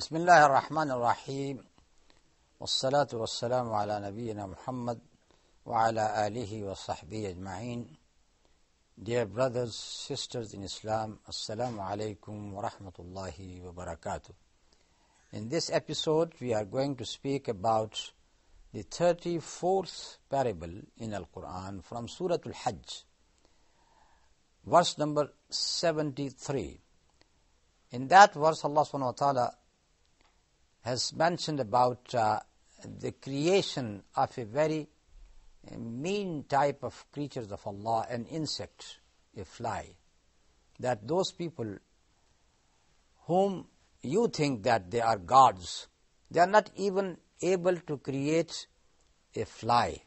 بسم الله الرحمن الرحيم والصلاة والسلام على نبينا Muhammad وعلى آله وصحبه أجمعين Dear brothers, sisters in Islam, Assalamu alaikum wa rahmatullahi wa barakatuh. In this episode, we are going to speak about the 34th parable in Al-Quran from Surah Al-Hajj, verse number 73. In that verse, Allah subhanahu wa ta'ala has mentioned about uh, the creation of a very uh, mean type of creatures of Allah, an insect, a fly, that those people whom you think that they are gods, they are not even able to create a fly,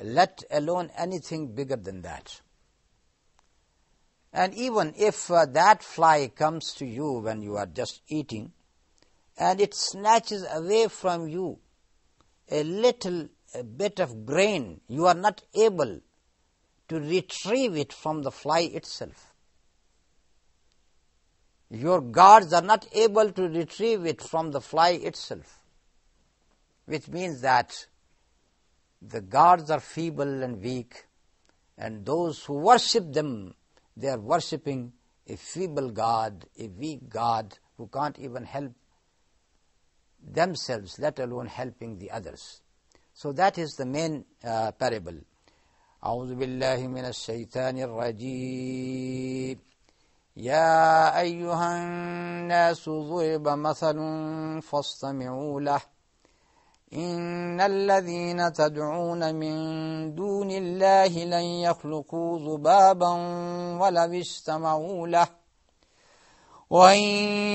let alone anything bigger than that. And even if uh, that fly comes to you when you are just eating, and it snatches away from you a little bit of grain. You are not able to retrieve it from the fly itself. Your guards are not able to retrieve it from the fly itself, which means that the guards are feeble and weak, and those who worship them, they are worshipping a feeble God, a weak God who can't even help themselves, let alone helping the others. So that is the main uh, parable. أعوذ بالله من الشيطان الرجيم يا أيها الناس ضرب مثل فاستمعوا له إن الذين تدعون من دون الله لن يخلقوا ذبابا ولو اجتمعوا له وإن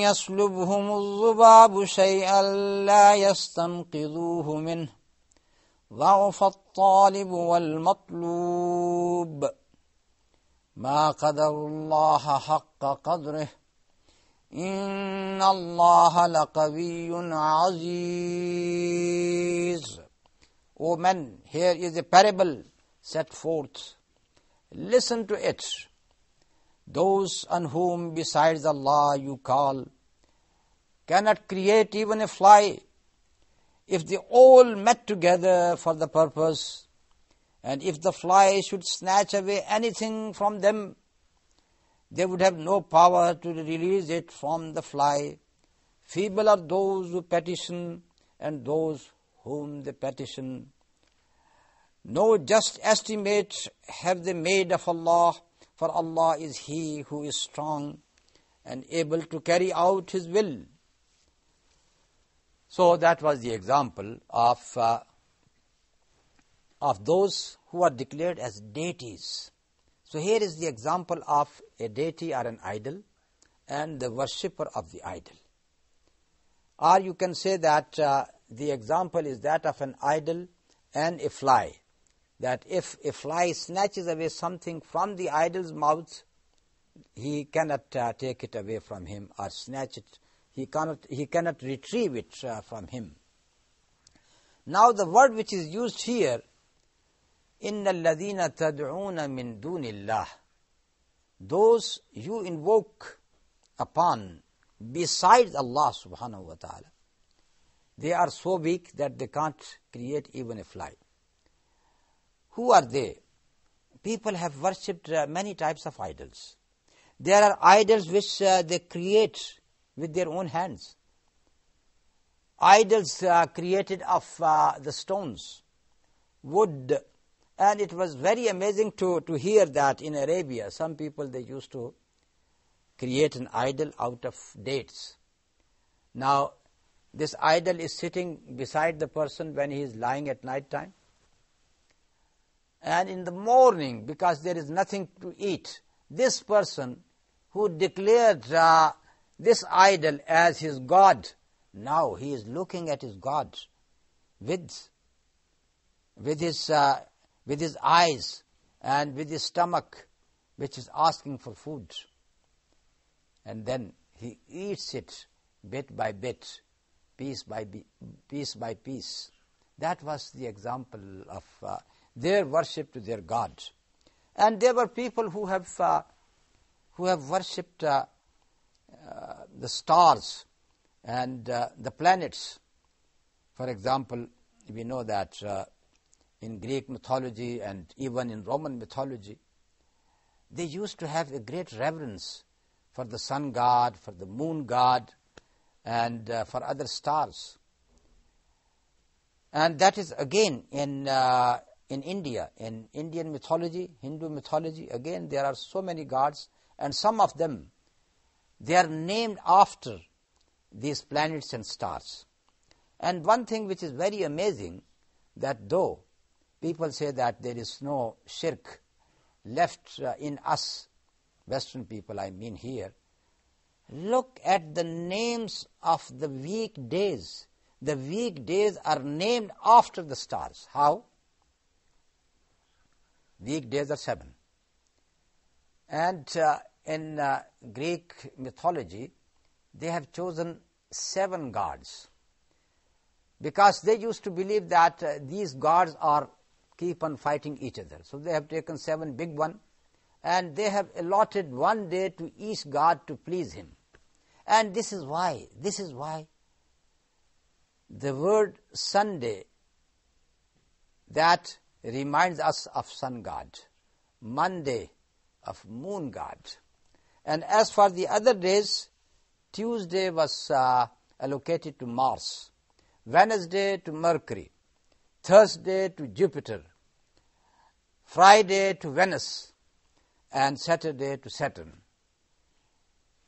يسلبهم الذباب شيئا لا يستنقذوه منه ضعف الطالب والمطلوب ما قدر الله حق قدره إن الله لقوي عزيز O oh men, here is a parable set forth. Listen to it. Those on whom besides Allah you call cannot create even a fly if they all met together for the purpose and if the fly should snatch away anything from them, they would have no power to release it from the fly. Feeble are those who petition and those whom they petition. No just estimate have they made of Allah, for Allah is He who is strong and able to carry out His will. So that was the example of, uh, of those who are declared as deities. So here is the example of a deity or an idol and the worshipper of the idol. Or you can say that uh, the example is that of an idol and a fly that if a fly snatches away something from the idol's mouth, he cannot uh, take it away from him or snatch it. He cannot, he cannot retrieve it uh, from him. Now the word which is used here, إِنَّ الَّذِينَ تَدْعُونَ مِن دُونِ اللَّهِ Those you invoke upon besides Allah subhanahu wa ta'ala, they are so weak that they can't create even a fly. Who are they? People have worshipped uh, many types of idols. There are idols which uh, they create with their own hands. Idols uh, created of the stones, wood, and it was very amazing to, to hear that in Arabia. Some people they used to create an idol out of dates. Now, this idol is sitting beside the person when he is lying at night time and in the morning because there is nothing to eat. This person who declared uh, this idol as his god, now he is looking at his god with with his uh, with his eyes and with his stomach, which is asking for food, and then he eats it bit by bit, piece by piece by piece. That was the example of. Uh, their worship to their gods, And there were people who have, uh, who have worshipped uh, uh, the stars and uh, the planets. For example, we know that uh, in Greek mythology and even in Roman mythology, they used to have a great reverence for the sun god, for the moon god, and uh, for other stars. And that is again in, uh, in India, in Indian mythology, Hindu mythology, again there are so many gods, and some of them, they are named after these planets and stars. And one thing which is very amazing, that though people say that there is no shirk left uh, in us, Western people I mean here, look at the names of the weekdays. The weekdays are named after the stars. How? Weekdays are seven. And uh, in uh, Greek mythology, they have chosen seven gods because they used to believe that uh, these gods are keep on fighting each other. So they have taken seven big one and they have allotted one day to each god to please him. And this is why, this is why the word Sunday that reminds us of sun god, Monday of moon god. And as for the other days, Tuesday was uh, allocated to Mars, Wednesday to Mercury, Thursday to Jupiter, Friday to Venus, and Saturday to Saturn.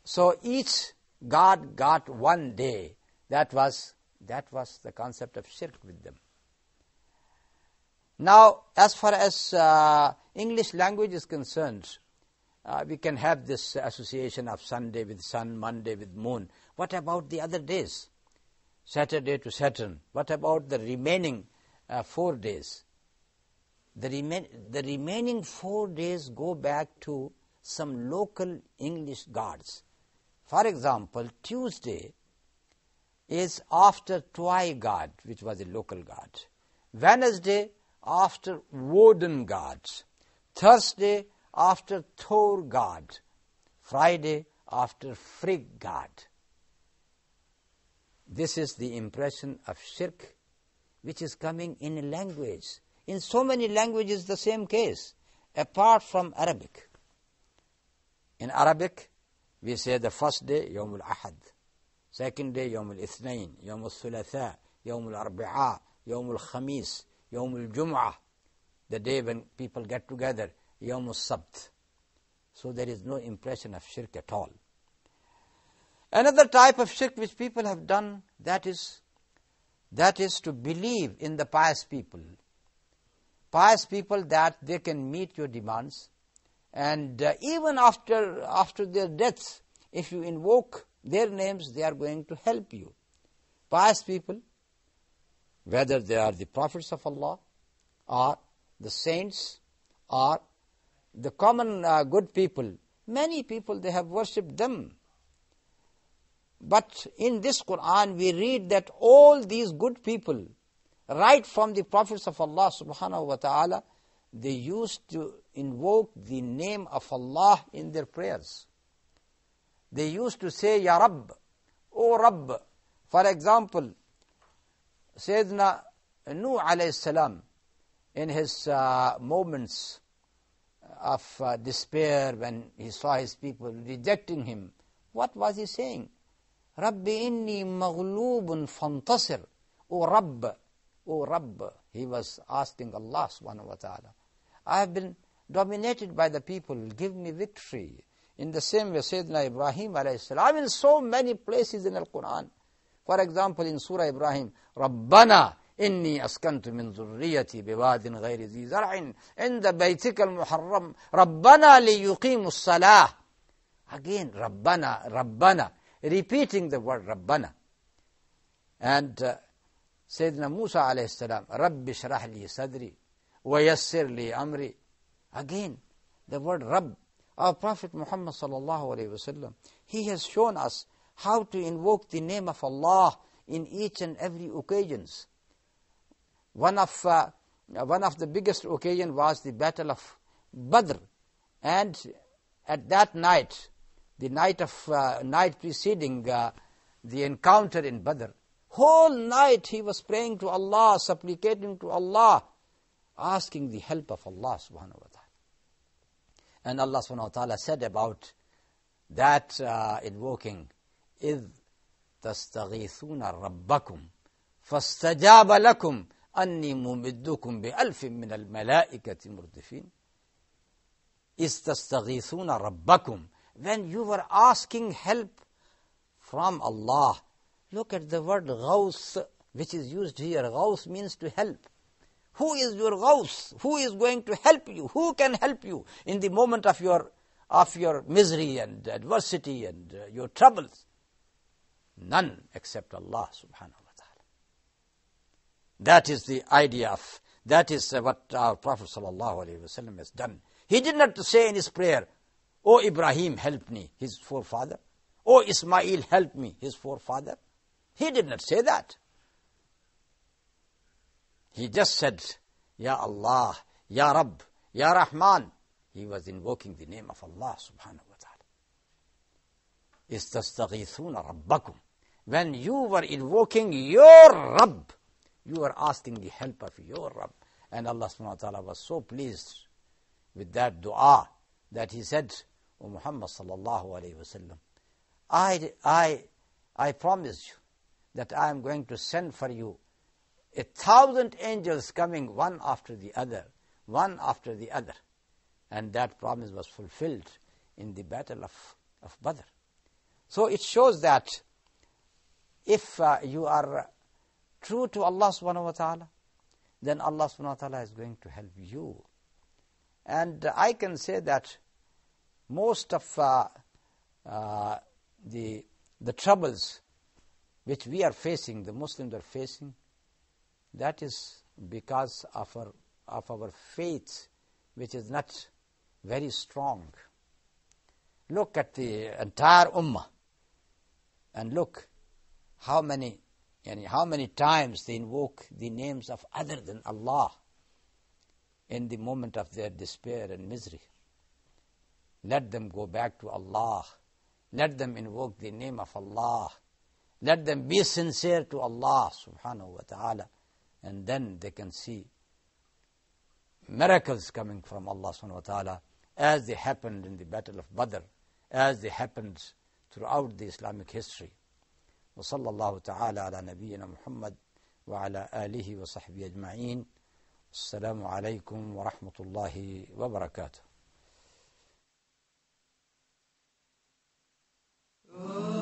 So each god got one day. That was that was the concept of shirk with them. Now, as far as uh, English language is concerned, uh, we can have this association of Sunday with sun, Monday with moon. What about the other days? Saturday to Saturn. What about the remaining uh, four days? The, remain, the remaining four days go back to some local English gods. For example, Tuesday is after Twi god, which was a local god. Wednesday after wooden gods, Thursday after Thor god, Friday after Frigg god. This is the impression of shirk, which is coming in language. In so many languages, the same case, apart from Arabic. In Arabic, we say the first day, Yom al-Ahad. Second day, Yom al-Ithnain, Yom al-Thulatha, Yom al-Arbi'a, Yom al-Khamis, Yomul Jum'ah, the day when people get together, Yomul Sabt. So there is no impression of shirk at all. Another type of shirk which people have done, that is, that is to believe in the pious people. Pious people that they can meet your demands, and uh, even after after their deaths, if you invoke their names, they are going to help you. Pious people, whether they are the prophets of Allah or the saints or the common uh, good people. Many people, they have worshipped them. But in this Quran, we read that all these good people, right from the prophets of Allah subhanahu wa ta'ala, they used to invoke the name of Allah in their prayers. They used to say, Ya Rabb, O Rabb. For example, Sayyidina Nuh alayhi salam, in his uh, moments of uh, despair when he saw his people rejecting him, what was he saying? Rabbi inni maghlubun fantasir. O Rabb, O Rabb. He was asking Allah subhanahu wa ta'ala. I have been dominated by the people. Give me victory. In the same way, Sayyidina Ibrahim alayhi salam, in so many places in the Quran, فور اكزامبل ان سوره ابراهيم رَبَّنَا إني أسكنت من ذريتي بواد غير ذي زرع عند بيتك المحرم ربنا ليقيموا الصلاة Again, ربنا ربنا repeating the word ربنا and uh, سيدنا موسى عليه السلام رب اشرح لي صدري ويسر لي أمري again the word رب our prophet محمد صلى الله عليه وسلم he has shown us how to invoke the name of Allah in each and every occasions. One of, uh, one of the biggest occasion was the Battle of Badr. And at that night, the night of uh, night preceding uh, the encounter in Badr, whole night he was praying to Allah, supplicating to Allah, asking the help of Allah subhanahu wa ta'ala. And Allah subhanahu wa ta'ala said about that uh, invoking, إذ تستغيثون ربكم فاستجاب لكم أني ممدكم بألف من الملائكة مردفين إذ تستغيثون ربكم when you were asking help from Allah look at the word غوث which is used here غوث means to help who is your غوث who is going to help you who can help you in the moment of your of your misery and adversity and uh, your troubles None except Allah subhanahu wa ta'ala. That is the idea of, that is uh, what our Prophet sallallahu alayhi wasallam has done. He did not say in his prayer, O Ibrahim, help me, his forefather. O Ismail, help me, his forefather. He did not say that. He just said, Ya Allah, Ya Rabb, Ya Rahman. He was invoking the name of Allah subhanahu wa ta'ala. إِسْتَسْتَغِيثُونَ رَبَّكُمْ when you were invoking your Rabb, you were asking the help of your Rabb. And Allah subhanahu wa ta'ala was so pleased with that dua that he said, O Muhammad sallallahu alayhi wasallam, I, I, I promise you that I am going to send for you a thousand angels coming one after the other, one after the other. And that promise was fulfilled in the battle of, of Badr. So it shows that if uh, you are true to Allah subhanahu wa ta'ala, then Allah subhanahu wa ta'ala is going to help you. And I can say that most of uh, uh, the, the troubles which we are facing, the Muslims are facing, that is because of our, of our faith which is not very strong. Look at the entire Ummah and look how many how many times they invoke the names of other than Allah in the moment of their despair and misery. Let them go back to Allah. Let them invoke the name of Allah. Let them be sincere to Allah subhanahu wa ta'ala. And then they can see miracles coming from Allah subhanahu wa ta'ala as they happened in the Battle of Badr, as they happened throughout the Islamic history. وصلى الله تعالى على نبينا محمد وعلى آله وصحبه أجمعين السلام عليكم ورحمة الله وبركاته oh.